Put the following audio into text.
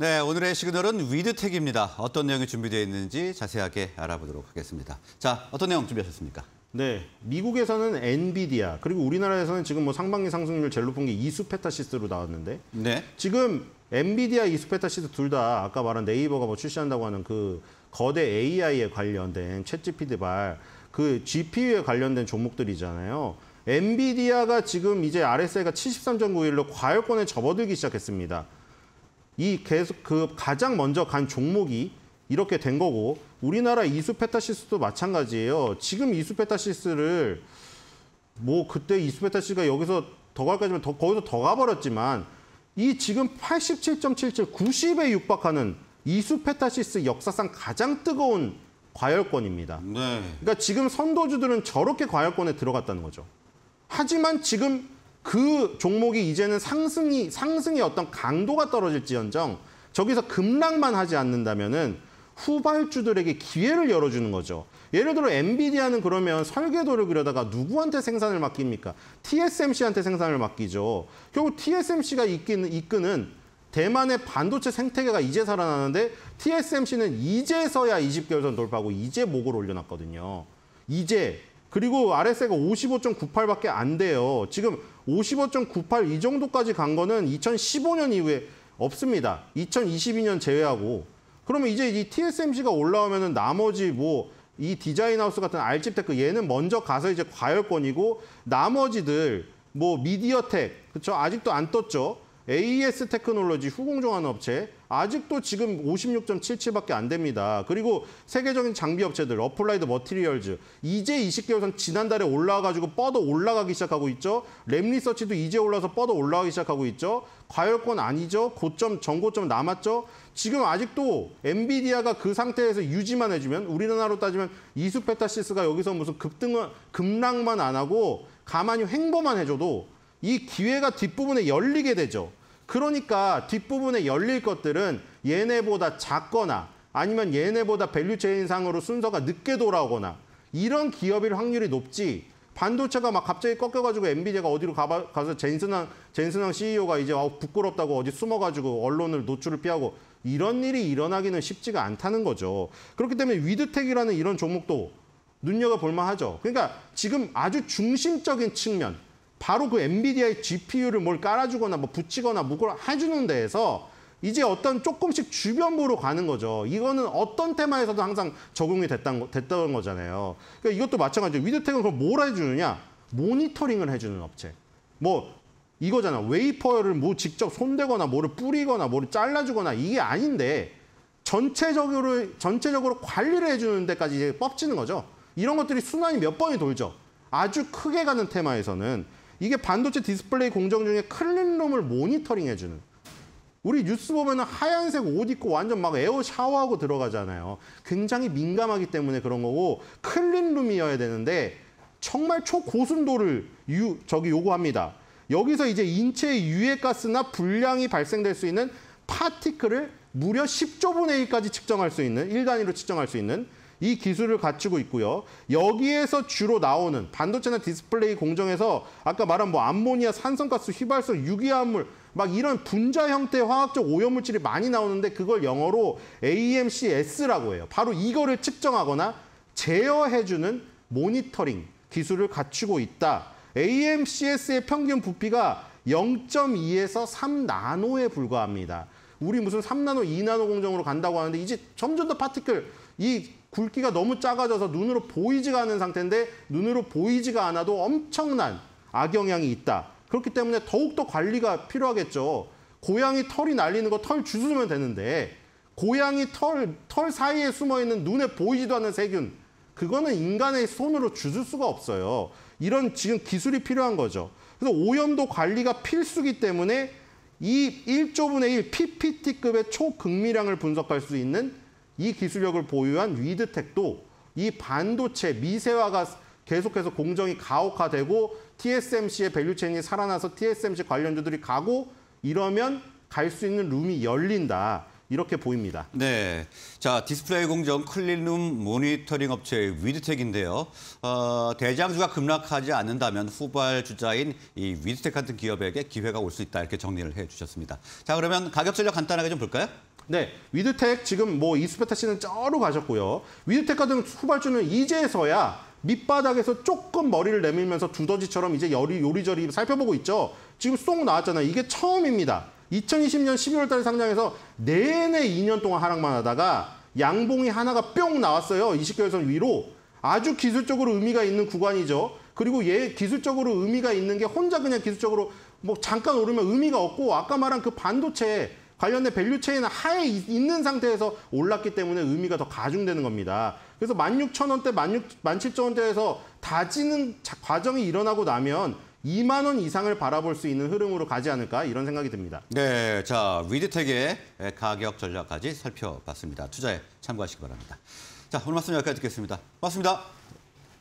네, 오늘의 시그널은 위드텍입니다. 어떤 내용이 준비되어 있는지 자세하게 알아보도록 하겠습니다. 자, 어떤 내용 준비하셨습니까? 네, 미국에서는 엔비디아 그리고 우리나라에서는 지금 뭐 상반기 상승률 제일 높은 게 이수페타시스로 나왔는데 네. 지금 엔비디아 이수페타시스 둘 다 아까 말한 네이버가 뭐 출시한다고 하는 그 거대 AI에 관련된 채 g 피드발그 GPU에 관련된 종목들이잖아요. 엔비디아가 지금 이제 RSI가 73.91로 과열권에 접어들기 시작했습니다. 이 계속 그 가장 먼저 간 종목이 이렇게 된 거고 우리나라 이수페타시스도 마찬가지예요. 지금 이수페타시스를 뭐 그때 이수페타시스가 여기서 더 갈까지만 더 거기서 더 가버렸지만 이 지금 87.77 90에 육박하는 이수페타시스 역사상 가장 뜨거운 과열권입니다. 네. 그러니까 지금 선도주들은 저렇게 과열권에 들어갔다는 거죠. 하지만 지금 그 종목이 이제는 상승이 상승의 어떤 강도가 떨어질지언정 저기서 급락만 하지 않는다면은 후발주들에게 기회를 열어주는 거죠. 예를 들어 엔비디아는 그러면 설계도를 그려다가 누구한테 생산을 맡깁니까? TSMC한테 생산을 맡기죠. 결국 TSMC가 이끄는, 이끄는 대만의 반도체 생태계가 이제 살아나는데 TSMC는 이제서야 20개월 전 돌파하고 이제 목을 올려놨거든요. 이제 그리고 RSE가 55.98밖에 안 돼요. 지금 55.98 이 정도까지 간 거는 2015년 이후에 없습니다. 2022년 제외하고. 그러면 이제 이 TSMC가 올라오면은 나머지 뭐 이 디자인하우스 같은 알집 테크 얘는 먼저 가서 이제 과열권이고 나머지들 뭐 미디어텍 그렇죠 아직도 안 떴죠 AS 테크놀로지 후공정한 업체 아직도 지금 56.77밖에 안 됩니다. 그리고 세계적인 장비 업체들 어플라이드 머티리얼즈 이제 20개월 전 지난달에 올라와가지고 뻗어 올라가기 시작하고 있죠. 램 리서치도 이제 올라서 뻗어 올라가기 시작하고 있죠. 과열권 아니죠. 고점 전고점 남았죠. 지금 아직도 엔비디아가 그 상태에서 유지만 해주면 우리나라로 따지면 이수페타시스가 여기서 무슨 급등 급락만 안 하고 가만히 횡보만 해줘도 이 기회가 뒷부분에 열리게 되죠. 그러니까 뒷부분에 열릴 것들은 얘네보다 작거나 아니면 얘네보다 밸류체인상으로 순서가 늦게 돌아오거나 이런 기업일 확률이 높지 반도체가 막 갑자기 꺾여가지고 엔비디아가 어디로 가봐, 가서 젠슨왕, 젠슨왕 CEO가 이제 부끄럽다고 어디 숨어가지고 언론을 노출을 피하고 이런 일이 일어나기는 쉽지가 않다는 거죠. 그렇기 때문에 위드텍이라는 이런 종목도 눈여겨볼만 하죠. 그러니까 지금 아주 중심적인 측면, 바로 그 엔비디아의 GPU를 뭘 깔아주거나 뭐 붙이거나 뭐걸 해주는 데에서 이제 어떤 조금씩 주변부로 가는 거죠. 이거는 어떤 테마에서도 항상 적용이 됐던, 됐던 거잖아요. 그러니까 이것도 마찬가지죠. 위드텍은 그걸 뭘 해주느냐? 모니터링을 해주는 업체. 뭐 이거잖아. 웨이퍼를 뭐 직접 손대거나 뭐를 뿌리거나 뭐를 잘라주거나 이게 아닌데 전체적으로 전체적으로 관리를 해주는 데까지 이제 뻗치는 거죠. 이런 것들이 순환이 몇 번이 돌죠. 아주 크게 가는 테마에서는 이게 반도체 디스플레이 공정 중에 클린룸을 모니터링해주는 우리 뉴스 보면 하얀색 옷 입고 완전 막 에어 샤워하고 들어가잖아요. 굉장히 민감하기 때문에 그런 거고 클린룸이어야 되는데 정말 초고순도를 유, 저기 요구합니다. 여기서 이제 인체에 유해가스나 불량이 발생될 수 있는 파티클을 무려 10조 분의 1까지 측정할 수 있는, 1단위로 측정할 수 있는 이 기술을 갖추고 있고요. 여기에서 주로 나오는 반도체나 디스플레이 공정에서 아까 말한 뭐 암모니아, 산성가스, 휘발성, 유기화합물 막 이런 분자 형태의 화학적 오염물질이 많이 나오는데 그걸 영어로 AMCS라고 해요. 바로 이거를 측정하거나 제어해주는 모니터링 기술을 갖추고 있다. AMCS의 평균 부피가 0.2에서 3나노에 불과합니다. 우리 무슨 3나노, 2나노 공정으로 간다고 하는데 이제 점점 더 파티클 이 굵기가 너무 작아져서 눈으로 보이지가 않은 상태인데 눈으로 보이지가 않아도 엄청난 악영향이 있다. 그렇기 때문에 더욱더 관리가 필요하겠죠. 고양이 털이 날리는 거 털 주스면 되는데 고양이 털, 털 사이에 숨어있는 눈에 보이지도 않는 세균 그거는 인간의 손으로 주술 수가 없어요. 이런 지금 기술이 필요한 거죠. 그래서 오염도 관리가 필수기 때문에 이 1조분의 1 PPT급의 초극미량을 분석할 수 있는 이 기술력을 보유한 위드텍도 이 반도체 미세화가 계속해서 공정이 가혹화되고 TSMC의 밸류체인이 살아나서 TSMC 관련주들이 가고 이러면 갈 수 있는 룸이 열린다. 이렇게 보입니다. 네, 자 디스플레이 공정 클린룸 모니터링 업체 위드텍인데요. 어, 대장주가 급락하지 않는다면 후발 주자인 이 위드텍 같은 기업에게 기회가 올 수 있다 이렇게 정리를 해주셨습니다. 자 그러면 가격 전략 간단하게 좀 볼까요? 네, 위드텍 지금 뭐 이스페타 씨는 쩔로 가셨고요. 위드텍 같은 후발주는 이제서야 밑바닥에서 조금 머리를 내밀면서 두더지처럼 이제 요리저리 살펴보고 있죠. 지금 쏙 나왔잖아요. 이게 처음입니다. 2020년 12월 달에 상장해서 내내 2년 동안 하락만 하다가 양봉이 하나가 뿅 나왔어요. 20개월선 위로. 아주 기술적으로 의미가 있는 구간이죠. 그리고 얘 기술적으로 의미가 있는 게 혼자 그냥 기술적으로 뭐 잠깐 오르면 의미가 없고 아까 말한 그 반도체 관련된 밸류 체인은 하에 있는 상태에서 올랐기 때문에 의미가 더 가중되는 겁니다. 그래서 16,000원대, 17,000원대에서 다지는 과정이 일어나고 나면 2만 원 이상을 바라볼 수 있는 흐름으로 가지 않을까 이런 생각이 듭니다. 네, 자 위드텍의 가격 전략까지 살펴봤습니다. 투자에 참고하시기 바랍니다. 자 오늘 말씀 여기까지 듣겠습니다. 고맙습니다.